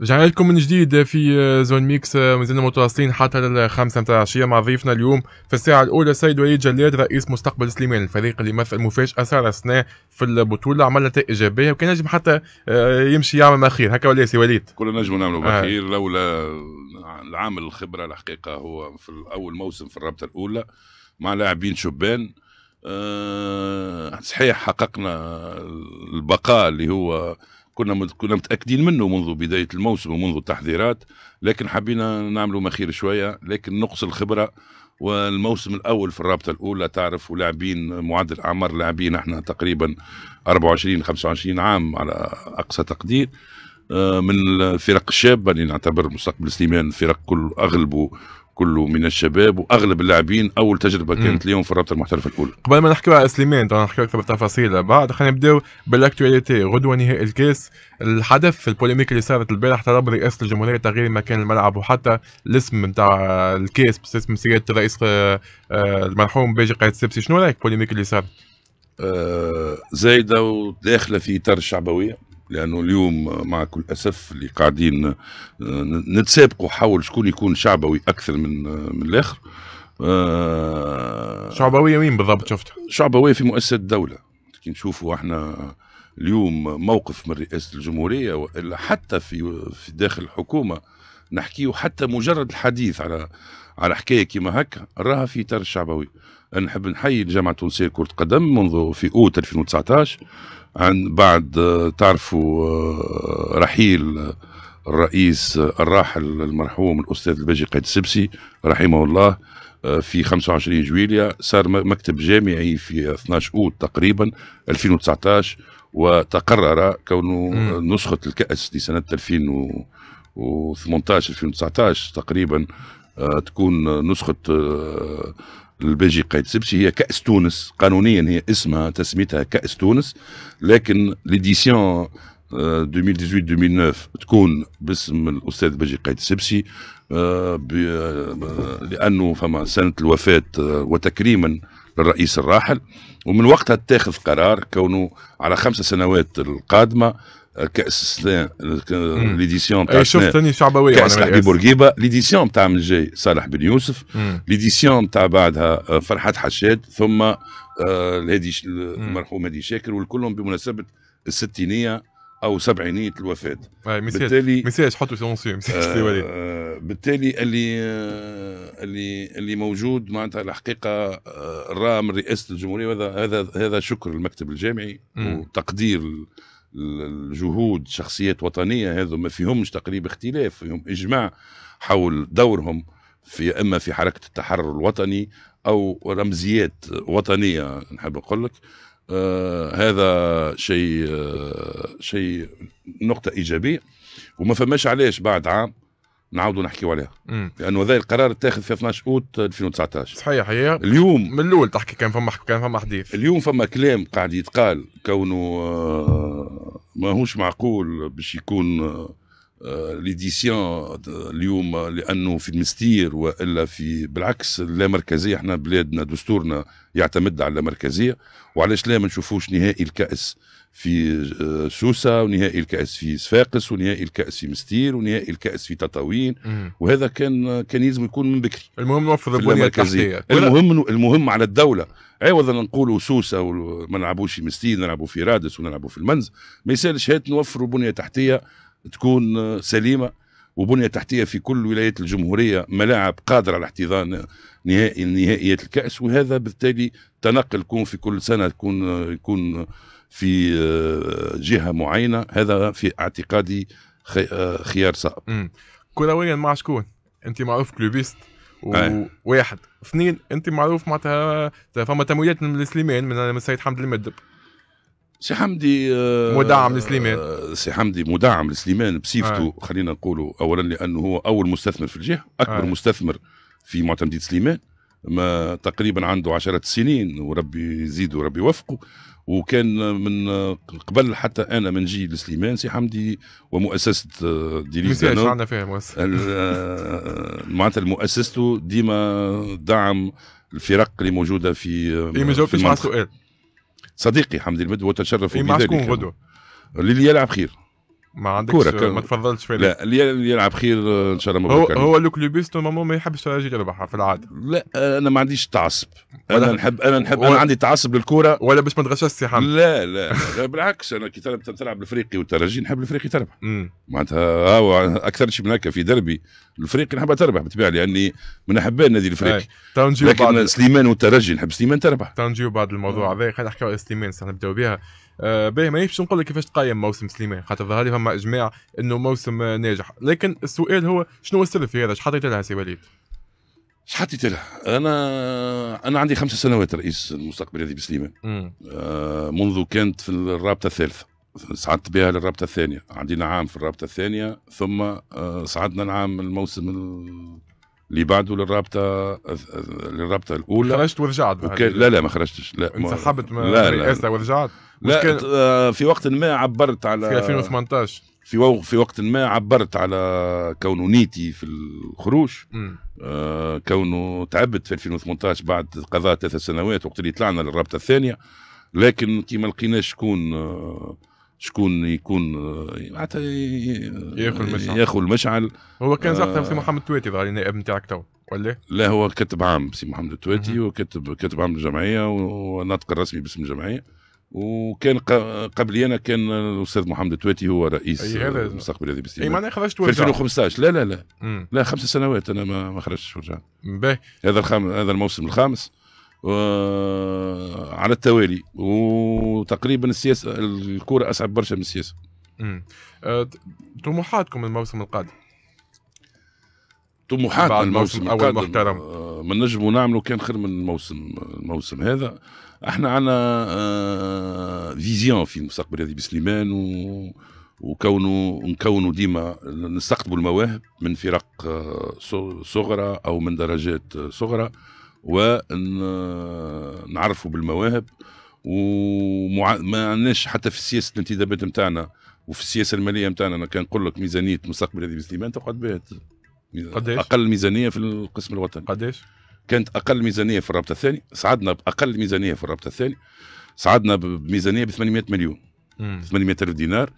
رجعنا لكم من جديد في آه، زون ميكس آه، مازلنا متواصلين حتى الخامسة متاع العشية مع ضيفنا اليوم في الساعة الأولى السيد وليد جلاد رئيس مستقبل سليمان الفريق اللي مثل مفاجأة صار السنة في البطولة عمل نتائج إيجابية وكان نجم حتى آه، يمشي يعمل ما خير هكا ولا سي وليد؟ كل نجم نعملوا ما خير آه. لولا العامل الخبرة الحقيقة هو في أول موسم في الرابطة الأولى مع لاعبين شبان أه صحيح حققنا البقاء اللي هو كنا كنا متاكدين منه منذ بدايه الموسم ومنذ التحضيرات لكن حبينا نعملوا مخير شويه لكن نقص الخبره والموسم الاول في الرابطه الاولى تعرف ولاعبين معدل اعمار لاعبين احنا تقريبا 24 25 عام على اقصى تقدير آه، من الفرق الشابه اللي نعتبر مستقبل سليمان فرق كل اغلبه كله من الشباب واغلب اللاعبين اول تجربه كانت لهم في الرابطه المحترفه الاولى. قبل ما نحكي على سليمان نحكي اكثر بالتفاصيل بعد خلينا نبداو بالاكتواليتي غدوه نهائي الكاس الحدث البوليميك اللي صارت البارح طلب رئاسه الجمهوريه تغيير مكان الملعب وحتى الاسم نتاع الكاس باسم اسم سياده الرئيس آه، آه، المرحوم باجي قائد السبسي شنو رايك البوليميك اللي صارت؟ آه زايده وداخله في اطار الشعبويه لانه اليوم مع كل اسف اللي قاعدين آه، نتسابقوا حول شكون يكون شعبوي اكثر من آه، من الاخر آه، شعبويه وين بالضبط شفتها؟ شعبويه في مؤسسه الدوله كي نشوفوا احنا اليوم موقف من رئاسه الجمهوريه والا حتى في في داخل الحكومه نحكيه حتى مجرد الحديث على على حكايه كيما هكا راها في اطار الشعبوي نحب نحيي الجامعه التونسيه لكره القدم منذ في اوت 2019 عن بعد آه، تعرفوا آه، رحيل آه، الرئيس الراحل المرحوم الاستاذ الباجي قيد السبسي رحمه الله في 25 جويليا صار مكتب جامعي في 12 اوت تقريبا 2019 وتقرر كونه نسخه الكاس لسنه 2018 2019 تقريبا آه، تكون نسخه آه، البيجي قايد سبسي هي كأس تونس قانونيا هي اسمها تسميتها كأس تونس لكن ليديسيون 2018 2009 تكون باسم الاستاذ بجي قايد السبسي آه، لانه فما سنه الوفاه وتكريما للرئيس الراحل ومن وقتها اتخذ قرار كونه على خمسة سنوات القادمه آه، كاس ليديسيون تاع شوف ثاني شعبويه كاس حبيب بورقيبه ليديسيون تاع من جاي صالح بن يوسف ليديسيون تاع بعدها آه، فرحات حشاد ثم آه، الهادي المرحوم هادي شاكر والكلهم بمناسبه الستينيه او سبعينيه الوفاه آه، بالتالي مساج حطوا في مساج آه, بالتالي اللي آه، اللي اللي موجود معناتها الحقيقه راه من رئاسه الجمهوريه هذا هذا هذا شكر المكتب الجامعي وتقدير الجهود شخصيات وطنيه هذو ما فيهمش تقريبا اختلاف فيهم اجماع حول دورهم في اما في حركه التحرر الوطني او رمزيات وطنيه نحب نقول لك آه هذا شيء آه شيء نقطة إيجابية وما فماش علاش بعد عام نعاودوا نحكيوا عليها لانه يعني هذا القرار اتاخذ في 12 اوت 2019 صحيح هي اليوم من الاول تحكي كان فما كان فما حديث اليوم فما كلام قاعد يتقال كونه آه ماهوش معقول باش يكون آه، ليديسيون آه، اليوم لانه في المستير والا في بالعكس لا مركزيه احنا بلادنا دستورنا يعتمد على المركزيه وعلاش لا ما نشوفوش نهائي الكاس في آه، سوسه ونهائي الكاس في صفاقس ونهائي الكاس في مستير ونهائي الكاس في تطاوين وهذا كان آه، كان يلزم يكون من بكري المهم نوفر البنيه التحتيه المهم المهم على الدوله عوضا نقولوا سوسه وما نلعبوش في مستير نلعبوا في رادس ونلعبوا في المنز ما يسالش هات نوفروا بنيه تحتيه تكون سليمه وبنيه تحتيه في كل ولايات الجمهوريه ملاعب قادره على احتضان نهائي نهائيات الكاس وهذا بالتالي تنقل يكون في كل سنه يكون يكون في جهه معينه هذا في اعتقادي خيار صعب كرويا مع شكون انت معروف كلوبيست وواحد اثنين انت معروف معناتها فما تمويلات من سليمان من السيد حمد المدب سي حمدي آه مدعم لسليمان آه سي حمدي مدعم لسليمان بصفته آه. خلينا نقولوا اولا لانه هو اول مستثمر في الجهه اكبر آه. مستثمر في معتمديه سليمان ما تقريبا عنده عشرة سنين وربي يزيده وربي يوفقه وكان من آه، قبل حتى انا من جيل سليمان سي حمدي ومؤسسه آه، ديليز عندنا فيها مؤسسه آه، معناتها مؤسسته ديما دعم الفرق اللي موجوده في إيه، في, ما جاوبتش على السؤال صديقي حمدي المد وتشرف إيه، بذلك اللي يلعب خير ما عندكش كورة ما تفضلش في لا اللي يلعب خير ان شاء الله هو هو لو كلوبيست نورمالمون ما يحبش يجي يربحها في العاده لا انا ما عنديش تعصب انا نحب انا نحب انا عندي تعصب للكوره ولا باش ما تغشش لا لا, لا بالعكس انا كي تلعب الافريقي والترجي نحب الافريقي تربح معناتها اكثر شيء من هكا في دربي الافريقي نحبها تربح بالطبيعه لاني من احباء النادي الافريقي لكن سليمان والترجي نحب سليمان تربح تو نجيو بعد الموضوع هذا خلينا نحكي على سليمان نبداو بها باهي مانيش نقول لك كيفاش تقيم موسم سليمان خاطر ظهر لي فما اجماع انه موسم ناجح لكن السؤال هو شنو السر في هذا شحطيت لها سي وليد؟ شحطيت لها انا انا عندي خمس سنوات رئيس المستقبل هذه بسليمان آه منذ كانت في الرابطه الثالثه صعدت بها للرابطه الثانيه عندنا عام في الرابطه الثانيه ثم آه، صعدنا العام الموسم اللي بعده للرابطه للرابطه الاولى خرجت ورجعت وكان... لا لا ما خرجتش لا انسحبت من لا الرئاسه ورجعت لا كان... آه، في وقت ما عبرت على في 2018 في و... في وقت ما عبرت على كونه نيتي في الخروج آه كونه تعبت في 2018 بعد قضاء ثلاث سنوات وقت اللي طلعنا للرابطه الثانيه لكن كي ما لقيناش شكون آه شكون يكون معناتها ياخذ المشعل ياخذ المشعل هو كان زعتر آه، سي محمد التواتي ظهر النائب نتاعك تو ولا؟ لا هو كاتب عام سي محمد التواتي وكاتب كاتب عام للجمعيه والناطق الرسمي باسم الجمعيه وكان قبلي انا كان الاستاذ محمد التواتي هو رئيس المستقبل هذه بالسياسه اي معناها خرجت في 2015 لا لا لا مم. لا خمس سنوات انا ما خرجتش ورجعت هذا الخام هذا الموسم الخامس آه، على التوالي وتقريبا السياسه الكره اصعب برشا من السياسه أه طموحاتكم الموسم القادم طموحات الموسم اول محترم آه، ما نجم نعملوا كان خير من الموسم الموسم هذا احنا عنا آه، فيزيون في المستقبل هذه بسليمان و وكونوا نكونوا ديما نستقطبوا المواهب من فرق صغرى او من درجات صغرى ونعرفوا آه، بالمواهب وما عندناش حتى في سياسه الانتدابات نتاعنا وفي السياسه الماليه نتاعنا انا كان نقول لك ميزانيه مستقبل هذه سليمان تقعد بها قداش؟ اقل ميزانيه في القسم الوطني قداش؟ كانت اقل ميزانيه في الرابطه الثاني صعدنا باقل ميزانيه في الرابطه الثاني صعدنا بميزانيه ب 800 مليون 800 الف دينار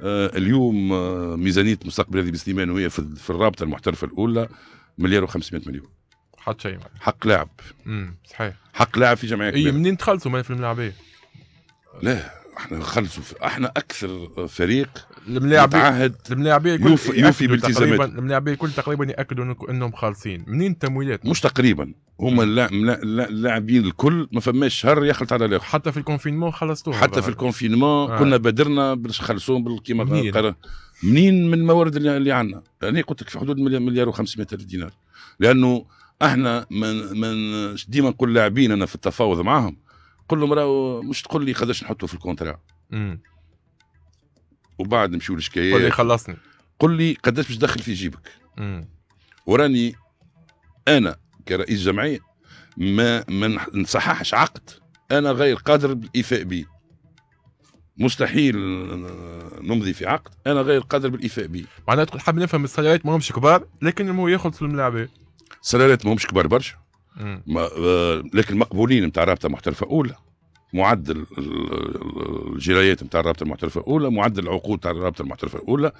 آه اليوم آه ميزانيه مستقبل هذه بسليمان وهي في, في الرابطه المحترفه الاولى مليار و500 مليون حتى شيء حق لعب امم صحيح حق لعب في جمعيه اي منين تخلصوا في الملاعبيه؟ لا احنا نخلصوا احنا اكثر فريق الملاعبين متعهد الملاعبين الكل يوفي, يوفي بالتزامات الملاعبين الكل تقريبا ياكدوا انهم خالصين منين التمويلات مش تقريبا هما اللاعبين الكل ما فماش شهر يخلط على الاخر حتى في الكونفينمون خلصتوه حتى في الكونفينمون آه. كنا بدرنا باش نخلصوهم كيما منين؟, منين من الموارد اللي, اللي عندنا انا يعني قلت لك في حدود مليار و500 دينار لانه احنا من من ديما نقول لاعبين انا في التفاوض معاهم قول لهم راهو مش تقول لي قداش نحطوا في الكونترا وبعد نمشيو للشكايات قول لي خلصني قول لي قداش باش تدخل في جيبك وراني انا كرئيس جمعيه ما ما نصححش عقد انا غير قادر بالايفاء به مستحيل نمضي في عقد انا غير قادر بالايفاء به معناتها حاب نفهم السيارات ماهمش كبار لكن هو ياخذ في الملاعبين سلالات ماهمش كبار برشا ما آه، لكن مقبولين نتاع رابطه محترفه اولى معدل الجرايات نتاع الرابطه المحترفه الاولى معدل العقود نتاع الرابطه المحترفه الاولى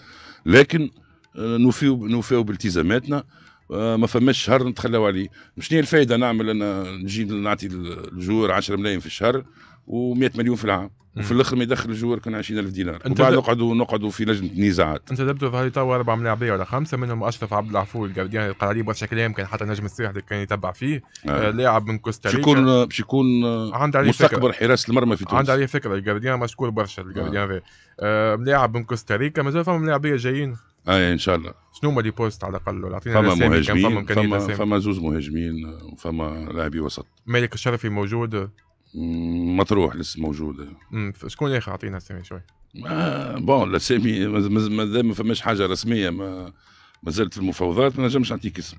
لكن آه، نوفيو نوفيو بالتزاماتنا آه، ما فماش شهر نتخلاو عليه شنو هي الفائده نعمل انا نجي نعطي الجوار 10 ملايين في الشهر و100 مليون في العام وفي الاخر ما يدخل الجوار كان 20000 دينار وبعد نقعدوا نقعدوا في لجنه نزاعات انت دبتوا في هذه توا اربع ملاعبيه ولا خمسه منهم اشرف عبد العفو الجارديان القراريب برشا كلام كان حتى نجم الساحل اللي كان يتبع فيه آه. آه لاعب من كوستاريكا باش يكون باش يكون مستقبل حراسه المرمى في تونس عنده عليه فكره الجارديان مشكور برشا الجارديان آه. آه لاعب من كوستاريكا مازال فما ملاعبيه جايين اه ان شاء الله شنو هما لي بوست على الاقل اعطينا فما مهاجمين فما فما, فما زوز مهاجمين آه، وفما لاعبي وسط مالك الشرفي موجود مطروح لسه موجوده شكون يا اخي اعطينا اسامي شوي بون الاسامي مازال ما فماش حاجه رسميه ما ما زلت في المفاوضات ما نجمش نعطيك اسم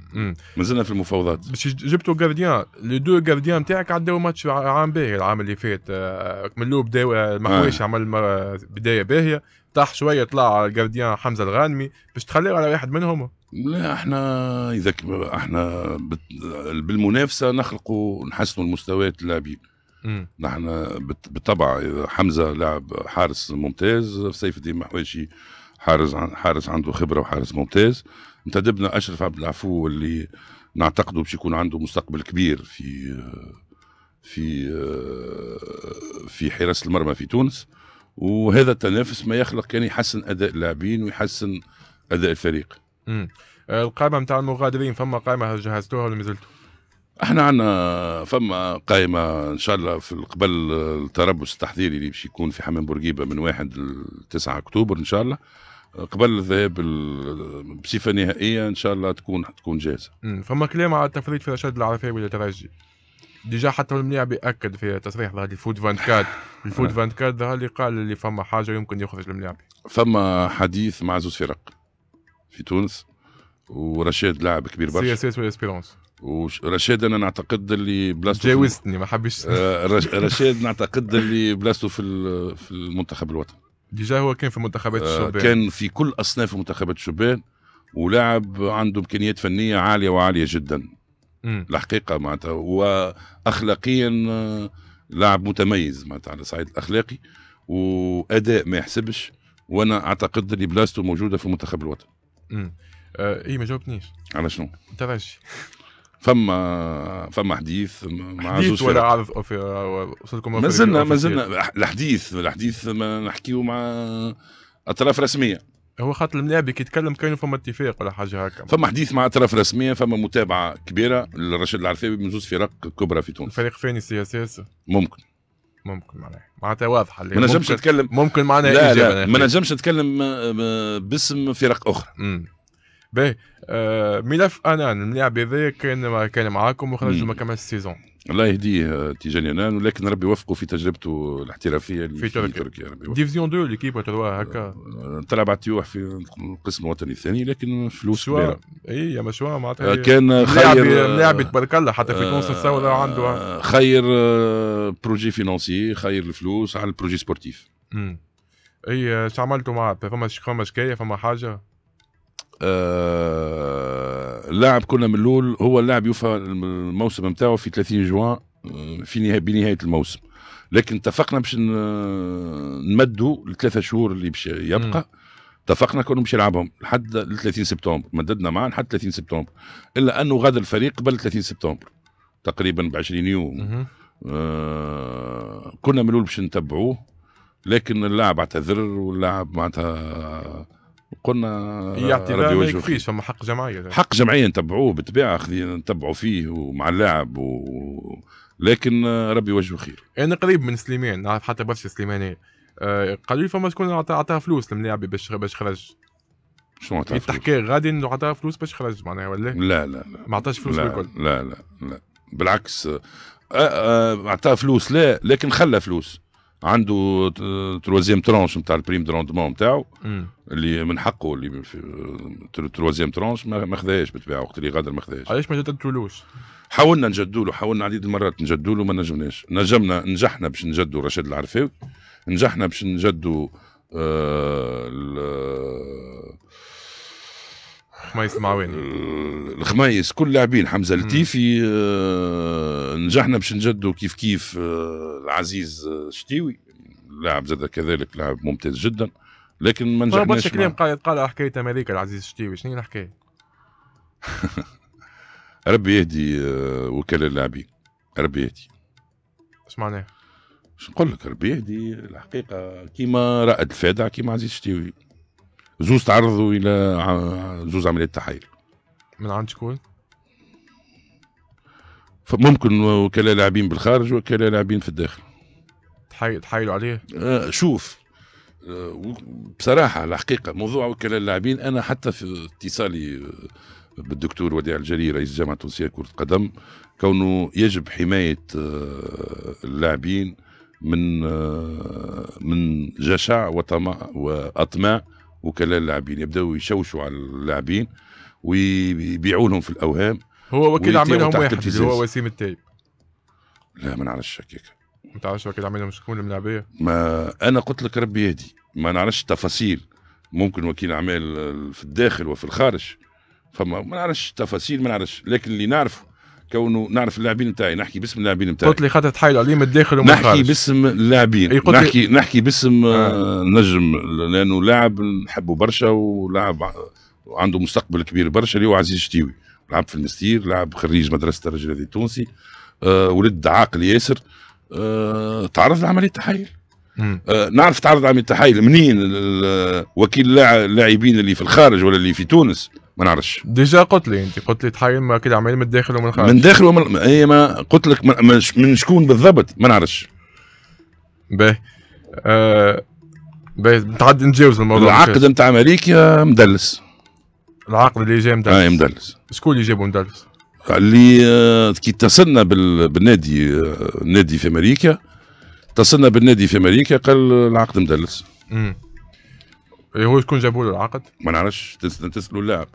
ما زلنا في المفاوضات باش جبتوا جارديان لي دو جارديان تاعك عداو ماتش عام باهي العام اللي فات آه، لو بدا آه، محويش آه. عمل بدايه باهيه طاح شويه طلع جارديان حمزه الغانمي باش تخليه على واحد منهم لا احنا اذا احنا بالمنافسه نخلقوا نحسنوا المستويات اللاعبين نحن بالطبع حمزه لاعب حارس ممتاز سيف الدين محواشي حارس حارس عنده خبره وحارس ممتاز انتدبنا اشرف عبد العفو اللي نعتقده باش يكون عنده مستقبل كبير في في في حراسه المرمى في تونس وهذا التنافس ما يخلق كان يحسن اداء اللاعبين ويحسن اداء الفريق. امم القائمه نتاع المغادرين فما قائمه جهزتوها ولا ما زلتوا؟ احنا عندنا فما قائمة ان شاء الله في قبل التربص التحضيري اللي باش يكون في حمام بورقيبة من واحد 9 اكتوبر ان شاء الله قبل الذهاب بصفة نهائية ان شاء الله تكون تكون جاهزة. فما كلام على التفريط في رشاد ولا للترجي. ديجا حتى الملاعب ياكد في تصريح ظهر الفوت 24 الفوت 24 ظهر اللي قال اللي فما حاجه يمكن يخرج الملاعب فما حديث مع زوز فرق في تونس ورشاد لاعب كبير برشا سي اس اس ورشاد انا نعتقد اللي بلاصته جاوزتني ما حبش آه، رشاد نعتقد اللي بلاصته في في المنتخب الوطني ديجا هو كان في منتخبات آه، الشبان كان في كل اصناف منتخبات الشبان ولاعب عنده امكانيات فنيه عاليه وعاليه جدا الحقيقه معناتها واخلاقيا آه، لاعب متميز معناتها على الصعيد الاخلاقي واداء ما يحسبش وانا اعتقد اللي بلاصته موجوده في المنتخب الوطني امم آه ايه ما جاوبتنيش على شنو؟ ترجي فما فما حديث مع حديث زوج ولا في وصلكم ما زلنا ما زلنا الحديث الحديث ما نحكيه مع اطراف رسميه هو خاطر الملاعب كي يتكلم كاين فما اتفاق ولا حاجه هكا فما حديث مع اطراف رسميه فما متابعه كبيره لرشيد العرفاوي من زوج فرق كبرى في تونس فريق فاني سي اس اس ممكن ممكن معناها معناتها واضحه ما نجمش نتكلم ممكن معناها لا لا ما نجمش نتكلم آه، آه، باسم فرق اخرى مم. باهي آه ملف انان الملاعب هذايا كان كان معاكم وخرج ما كمل السيزون الله يهديه آه، تيجاني انان ولكن ربي يوفقه في تجربته الاحترافيه في, في تركيا, تركيا ديفيزيون 2 ليكيب توا هكا على التيوح في القسم الوطني الثاني لكن فلوس شوا اي يا مشوا معناتها آه، إيه. كان خير لاعب آه، تبارك الله حتى في تونس الثوره عنده خير بروجي فينونسي خير الفلوس على البروجي سبورتيف اي شو عملتوا معاه فما فما شكايه فما حاجه آه لاعب كنا الاول هو اللاعب يوفى الموسم نتاعو في 30 جوان آه، في نهايه بنهايه الموسم لكن اتفقنا باش نمدوا الثلاثة شهور اللي باش يبقى اتفقنا كانوا باش يلعبهم لحد 30 سبتمبر مددنا معاه لحد 30 سبتمبر الا انه غاد الفريق قبل 30 سبتمبر تقريبا ب 20 يوم آه كنا من الاول باش نتبعوه لكن اللاعب اعتذر واللاعب معناتها قلنا يعطي لا يكفيش فما حق جمعيه حق جمعيه نتبعوه بالطبيعه نتبعوا فيه ومع اللاعب و... لكن ربي وجهه خير انا يعني قريب من سليمان نعرف حتى برشا سليماني آه، قالوا لي فما شكون عطاها فلوس للاعب باش باش خرج شنو عطاها فلوس؟ تحكي غادي انه عطاها فلوس باش خرج معناها ولا لا لا لا ما عطاش فلوس لا بالكل لا لا لا بالعكس آه، آه، عطاها فلوس لا لكن خلى فلوس عنده تروازيام ترونش نتاع البريم دو روندمون نتاعو اللي من حقه اللي تروازيام ترونش ما خذاهاش بالطبيعه وقت اللي غادر ما خذاهاش علاش ما جددتولوش؟ حاولنا نجدوا له حاولنا عديد المرات نجدوا له ما نجمناش نجمنا نجحنا باش نجدوا رشيد العرفاوي نجحنا باش نجدوا آه خميس معاوني آه، الخميس كل لاعبين حمزه لطيفي آه، نجحنا باش نجدوا كيف كيف آه، العزيز شتيوي لاعب زاد كذلك لاعب ممتاز جدا لكن ما نجحناش برشا كلام قال قال حكايه امريكا العزيز شتيوي شنو هي الحكايه؟ ربي يهدي وكاله اللاعبين ربي يهدي اش معناه؟ باش نقول لك ربي يهدي الحقيقه كيما رائد الفادع كيما عزيز شتيوي زوز تعرضوا الى زوز عمليات تحايل من عند شكون؟ ممكن وكلاء لاعبين بالخارج وكلاء لاعبين في الداخل تحايلوا عليه؟ آه شوف آه، بصراحة الحقيقة موضوع وكلاء اللاعبين أنا حتى في اتصالي آه، بالدكتور وديع الجري رئيس الجامعة التونسية كرة القدم كونه يجب حماية آه، اللاعبين من من جشع وطمع وأطماع وكلاء اللاعبين يبداوا يشوشوا على اللاعبين ويبيعوا لهم في الاوهام هو وكيل عملهم واحد اللي هو وسيم التايب لا ما نعرفش هكاك ما تعرفش وكيل عملهم شكون الملاعبيه ما انا قلت لك ربي يهدي ما نعرفش تفاصيل ممكن وكيل اعمال في الداخل وفي الخارج فما ما نعرفش تفاصيل ما نعرفش لكن اللي نعرفه كونه نعرف اللاعبين نتاعي نحكي باسم اللاعبين نتاعي قلت لي خاطر تحايل عليه من الداخل ومن الخارج نحكي باسم اللاعبين نحكي نحكي باسم آه،, آه. نجم لانه لاعب نحبه برشا ولاعب عنده مستقبل كبير برشا اللي هو عزيز شتيوي لعب في المستير لعب خريج مدرسه الرجل التونسي آه ولد عاقل ياسر آه تعرض لعمليه تحايل آه نعرف تعرض لعمليه تحايل منين وكيل اللاعبين اللي في الخارج ولا اللي في تونس ما نعرفش ديجا قلت لي انت قلت لي تحايل ما كده عمالين من الداخل ومن الخارج من داخل ومن هي إيه، ما قلت لك من, من شكون بالضبط ما نعرفش باهي آه باهي نتعدي نتجاوز الموضوع العقد نتاع امريكا مدلس العقد اللي جاي مدلس اه مدلس شكون اللي جابه مدلس؟ اللي آه، كي اتصلنا بالنادي النادي آه، في امريكا اتصلنا بالنادي في امريكا قال العقد مدلس امم هو شكون جابوا له العقد؟ ما نعرفش تسالوا اللاعب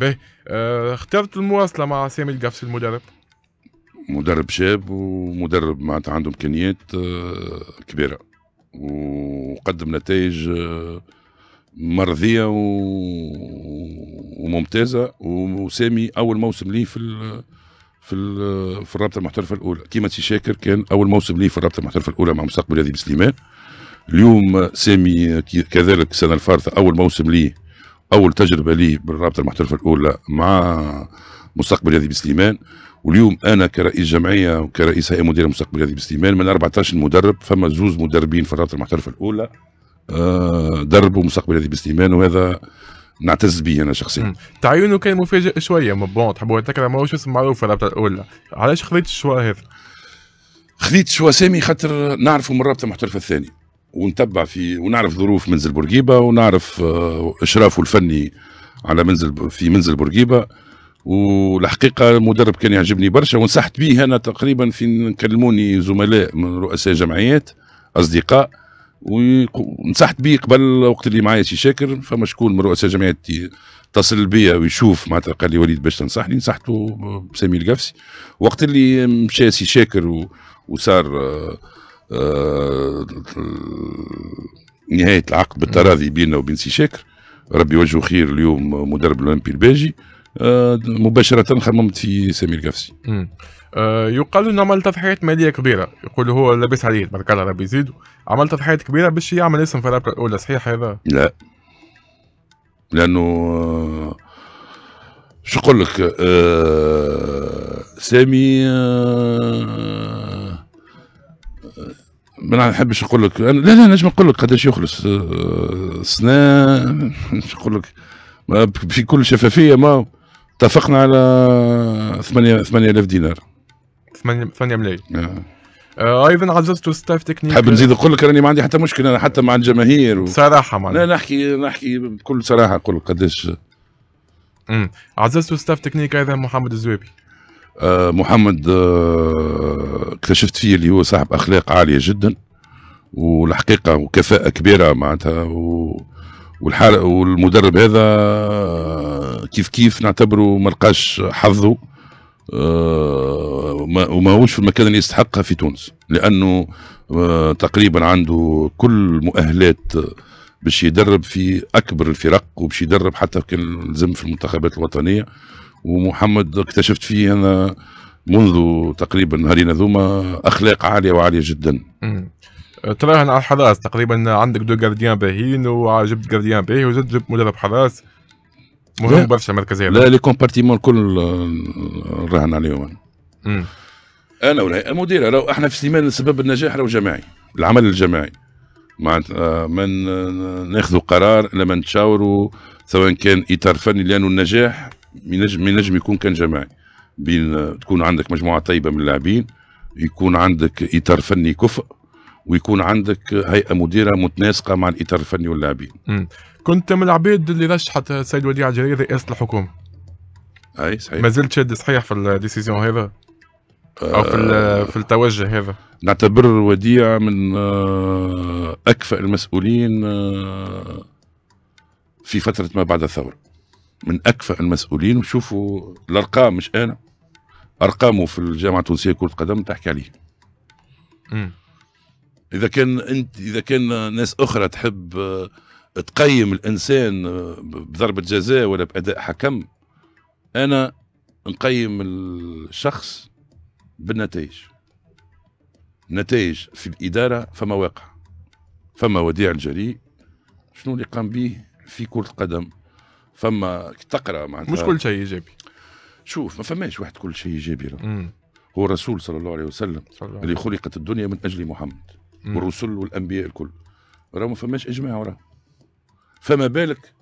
به آه اخترت المواصله مع سامي القفص المدرب مدرب شاب ومدرب معناتها عنده امكانيات اه، كبيره وقدم نتائج اه، مرضيه وممتازه وسامي اول موسم ليه في في في الرابطه المحترفه الاولى كيما سي شاكر كان اول موسم ليه في الرابطه المحترفه الاولى مع مستقبل هذه بسليمان اليوم سامي كذلك السنه الفارثه اول موسم ليه اول تجربه لي بالرابطه المحترفه الاولى مع مستقبل هذه بسليمان واليوم انا كرئيس جمعيه وكرئيس هيئه مديره مستقبل هذه بسليمان من 14 مدرب فما زوز مدربين في الرابطه المحترفه الاولى آه، دربوا مستقبل هذه بسليمان وهذا نعتز به انا شخصيا تعيينه كان مفاجئ شويه بون تحبوا تذكر ماهوش اسم معروف في الرابطه الاولى علاش خذيت الشوا هذا؟ خذيت شوا سامي خاطر نعرفه من الرابطه المحترفه الثانيه. ونتبع في ونعرف ظروف منزل بورقيبه ونعرف آه، اشرافه الفني على منزل في منزل بورقيبه والحقيقه المدرب كان يعجبني برشا ونصحت به انا تقريبا في كلموني زملاء من رؤساء جمعيات اصدقاء ونصحت به قبل وقت اللي معايا شي شاكر فما شكون من رؤساء جمعيات تصل بيا ويشوف معناتها قال لي وليد باش تنصحني نصحته بسامي القفسي وقت اللي مشى سي شاكر وصار آه، آه، نهايه العقد بالتراضي بيننا وبين سي شاكر ربي يوجهه خير اليوم آه، مدرب الاولمبي الباجي آه، مباشره خممت في سمير قفسي يقال انه عمل تضحيات ماليه كبيره يقول هو لاباس عليه تبارك الله ربي يزيدو عمل تضحيات كبيره باش يعمل اسم في الرابطه الاولى صحيح هذا؟ لا لانه شو نقول لك سامي ما نحبش نقول لك لا لا نجم نقول لك قداش يخلص أه، سنه نقول لك في كل شفافيه ما اتفقنا على 8 8000 دينار 8 8 ملايين آه, أه، عززت ستاف تكنيك حاب نزيد نقول لك راني ما عندي حتى مشكله انا حتى مع الجماهير و... صراحه معناها لا نحكي نحكي بكل صراحه نقول قداش امم عززت ستاف تكنيك ايضا محمد الزويبي آه، محمد آه، اكتشفت فيه اللي هو صاحب اخلاق عاليه جدا والحقيقه وكفاءه كبيره معناتها والحال والمدرب هذا آه، كيف كيف نعتبره ما لقاش حظه وما هوش في المكان اللي يستحقها في تونس لانه تقريبا عنده كل مؤهلات باش يدرب في اكبر الفرق وباش يدرب حتى كان لزم في المنتخبات الوطنيه ومحمد اكتشفت فيه انا منذ تقريبا نهارين ذوما اخلاق عاليه وعاليه جدا تراهن على الحراس تقريبا عندك دو جارديان باهين وجبت جارديان باهي وزدت جبت مدرب حراس مهم برشا مركزيه لا لي كومبارتيمون الكل راهن عليهم انا انا ولا المدير لو احنا في سليمان سبب النجاح لو جماعي العمل الجماعي معناتها من ناخذوا قرار لما نتشاوروا سواء كان اطار فني لانه النجاح ينجم ينجم يكون كان جماعي بين تكون عندك مجموعه طيبه من اللاعبين يكون عندك اطار فني كفء ويكون عندك هيئه مديره متناسقه مع الاطار الفني واللاعبين. كنت من العبيد اللي رشحت السيد وديع الجريري رئاسه الحكومه. اي صحيح. ما زلت شاد صحيح في الديسيزيون هذا؟ او في آه في التوجه هذا؟ نعتبر وديع من آه، اكفأ المسؤولين آه، في فتره ما بعد الثوره. من اكفأ المسؤولين وشوفوا الارقام مش انا ارقامه في الجامعه التونسيه كره قدم تحكي عليه م. اذا كان انت اذا كان ناس اخرى تحب آه، تقيم الانسان آه، بضربه جزاء ولا باداء حكم انا نقيم الشخص بالنتائج نتائج في الاداره فما واقع فما وديع الجريء شنو اللي قام به في كره قدم فما تقرا معناتها مش كل شيء ايجابي شوف ما فماش واحد كل شيء ايجابي هو الرسول صلى الله عليه وسلم الله. اللي خلقت الدنيا من اجل محمد مم. والرسل والانبياء الكل راه ما فماش اجماع وراه فما بالك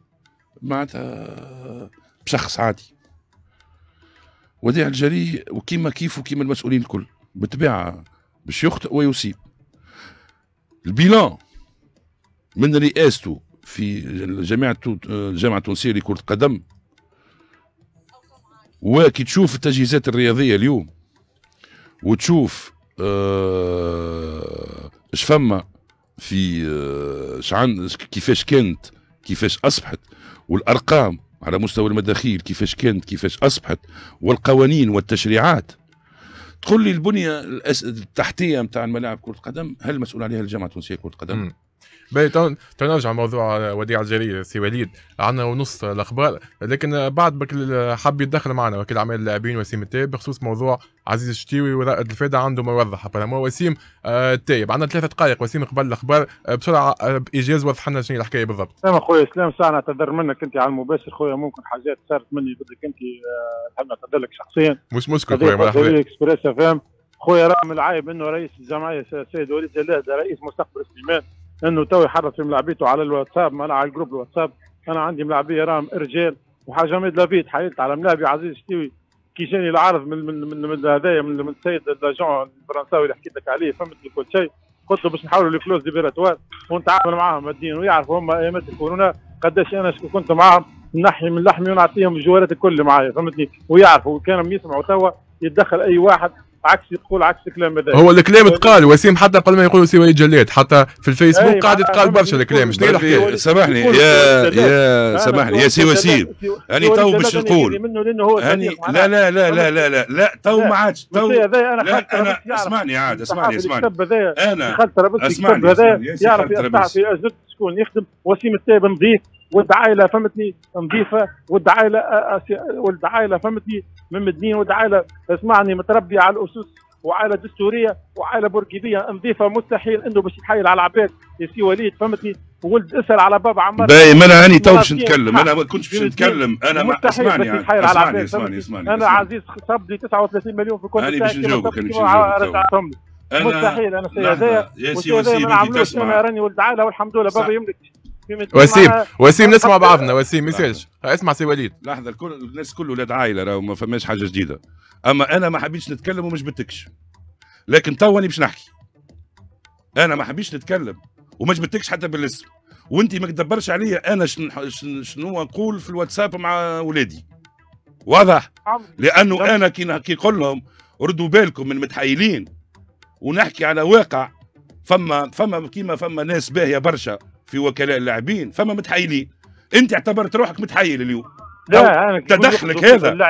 معناتها بشخص عادي وديع الجري وكيما كيف وكيما المسؤولين الكل بالطبيعه باش يخطئ ويصيب البيلان من رئاسته في جامعة الجامعة التونسية لكرة القدم وكي تشوف التجهيزات الرياضية اليوم وتشوف آه، اش فما في آه، شعن كيفاش كانت كيفاش أصبحت والأرقام على مستوى المداخيل كيفاش كانت كيفاش أصبحت والقوانين والتشريعات تقول لي البنية التحتية متاع الملاعب كرة القدم هل مسؤول عليها الجامعة التونسية كرة القدم؟ باهي تو نرجع موضوع وديع الجريه سي وليد عندنا ونص الاخبار لكن بعد بك حب يتدخل معنا وكيل اعمال اللاعبين وسيم التايب بخصوص موضوع عزيز الشتيوي ورائد الفاده عنده موضح ابارامون وسيم آه، التايب عندنا ثلاث دقائق وسيم قبل الاخبار آه، بسرعه آه، بايجاز وضح لنا شنو الحكايه بالضبط. سلام خويا سلام ساعه نعتذر منك انت على المباشر خويا ممكن حاجات صارت مني بدك انت نحب نعتذر لك شخصيا. مش مشكل خويا مرحبا. اكسبريس خويا رغم العيب انه رئيس الجمعيه سيد وليد جلاد رئيس مستقبل سليمان انه تو يحرص في ملاعبيته على الواتساب ما على الجروب الواتساب انا عندي ملاعبيه رام رجال وحاجه لافيت حيلت على ملاعبي عزيز شتوي كي جاني العرض من من من هذايا من, من السيد لاجون الفرنساوي اللي حكيت لك عليه فهمت كل شيء قلت له باش نحاولوا الفلوس ديبيراتوار ونتعامل معاهم الدين ويعرفوا هم ايامات الكورونا قداش انا كنت معاهم نحي من لحمي ونعطيهم الجوالات الكل معايا فهمتني ويعرفوا كانوا يسمعوا توا يتدخل اي واحد عكس يقول عكس كلام هذا هو الكلام تقال وسيم حتى قبل ما يقولوا سواء جلاد حتى في الفيسبوك إيه، قاعد يتقال برشا الكلام شنو نحكي سامحني يا يا سامحني يا سي وسيم راني تو باش نقول هاني لا لا لا لا لا لا لا تو ما عادش تو انا اسمعني عاد اسمعني اسمعني انا اسمعني ربطت هذا يعرف يقطع في اجدد شكون يخدم وسيم التاب نظيف عائله فهمتني نظيفه ولد عائله فهمتني من مدنين عائله اسمعني متربيه على الاسس وعائله دستوريه وعائله بورقيبيه نظيفه مستحيل انه باش يتحايل على العباد يا سي وليد فهمتني ولد اسال على باب عمار باي ما انا هاني تو باش نتكلم انا ما كنتش باش نتكلم انا ما اسمعني اسمعني اسمعني اسمعني انا عزيز لي 39 مليون في كل انا باش نجاوبك انا باش نجاوبك مستحيل انا سي هذايا يا سي وسيم تسمع انا راني ولد عائله والحمد لله بابا يملك وسيم وسيم نسمع بعضنا وسيم ما يسالش اسمع سي وليد لحظه الكل الناس كل ولاد عائله راهو ما فماش حاجه جديده اما انا ما حبيتش نتكلم ومش بتكش لكن توني باش نحكي انا ما حبيتش نتكلم وما جبتكش حتى بالاسم وانت ما تدبرش عليا انا شنو نقول في الواتساب مع ولادي واضح نعم. لانه نعم. انا كي نقول لهم ردوا بالكم من متحيلين ونحكي على واقع فما فما كيما فما ناس باهيه برشا في وكلاء اللاعبين فما متحايلين انت اعتبرت روحك متحايل اليوم لا انا تدخلك هذا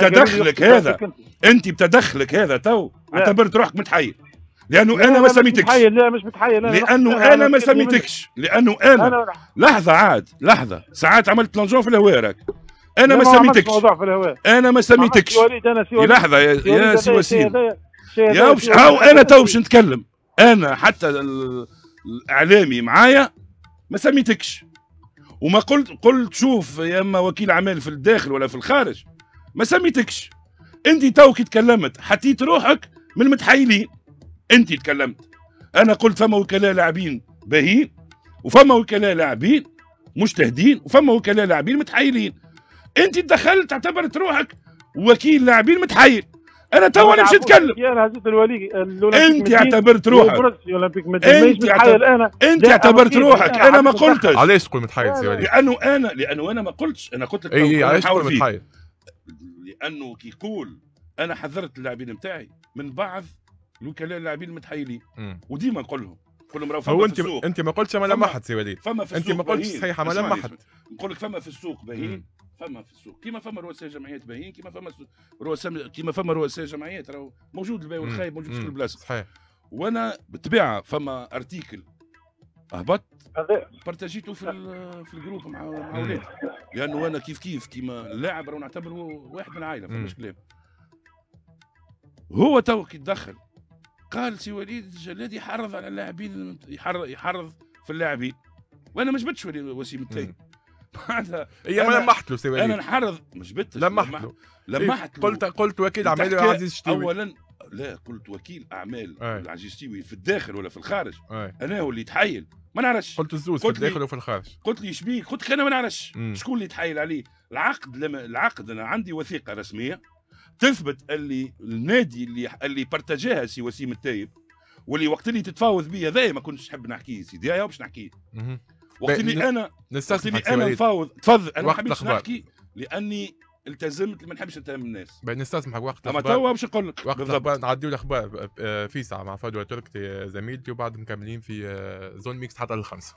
تدخلك هذا انت بتدخلك هذا تو اعتبرت روحك متحايل لانه انا ما سميتكش لا مش متحيل لانه انا ما سميتكش لانه انا لحظه عاد لحظه ساعات عملت لونجون في الهواء راك انا ما سميتكش انا ما سميتكش لحظه يا يا سي وسيم يا هاو انا تو باش نتكلم انا حتى الاعلامي معايا ما سميتكش وما قلت قلت شوف يا اما وكيل اعمال في الداخل ولا في الخارج ما سميتكش انت توك تكلمت حطيت روحك من المتحايلين انت تكلمت انا قلت فما وكلاء لاعبين باهين وفما وكلاء لاعبين مجتهدين وفما وكلاء لاعبين متحايلين انت دخلت اعتبرت روحك وكيل لاعبين متحايل انا تو انا مش اتكلم يا هزيت انت اعتبرت روحك انت اعتبرت انت اعتبرت روحك انا ما قلتش علاش تقول متحيز يا ولي لانه انا لانه انا ما قلتش انا قلت لك اي علاش تقول متحيز لانه كي يقول انا حذرت اللاعبين نتاعي من بعض الوكلاء اللاعبين المتحيلين وديما نقول لهم نقول لهم هو انت انت ما قلتش ما لمحت سي وليد انت ما قلتش صحيحه ما لمحت نقول لك فما في السوق باهين فما في السوق كيما فما رؤساء جمعيات باهيين كيما فما رؤساء كيما فما رؤساء جمعيات راهو موجود الباهي والخايب موجود في كل بلاصه صحيح وانا بالطبيعه فما ارتيكل اهبط بارتاجيته في في الجروب مع مع لانه انا كيف كيف كيما اللاعب راه نعتبره واحد من العائله فماش كلام هو تو كي تدخل قال سي وليد الجلادي يحرض على اللاعبين يحرض يحرض في اللاعبين وانا ما جبتش وسيم التاي بعدها ما لمحت له سواء انا انحرض مش جبتش لمحت له لمحت إيه، له قلت قلت وكيل اعمال عزيز الشتيوي اولا لا قلت وكيل اعمال إيه. العزيز الشتيوي في الداخل ولا في الخارج إيه. انا هو اللي يتحايل ما نعرفش قلت الزوز في الداخل وفي الخارج قلت لي شبيك قلت لك انا ما نعرفش شكون اللي يتحايل عليه العقد لما العقد انا عندي وثيقه رسميه تثبت اللي النادي اللي اللي بارتاجاها سي وسيم التايب واللي وقت اللي تتفاوض بيا ذا ما كنتش نحب نحكيه سيدي باش نحكيه وقت اللي انا وقت اللي انا نفاوض تفضل انا ما حبيتش نحكي لاني التزمت ما نحبش نتهم الناس بعد نستسمح وقت اما توا باش نقول لك وقت الاخبار نعديو الاخبار آه، في ساعه مع فضوى تركتي آه، زميلتي وبعد مكملين في آه، زون ميكس حتى الخمسه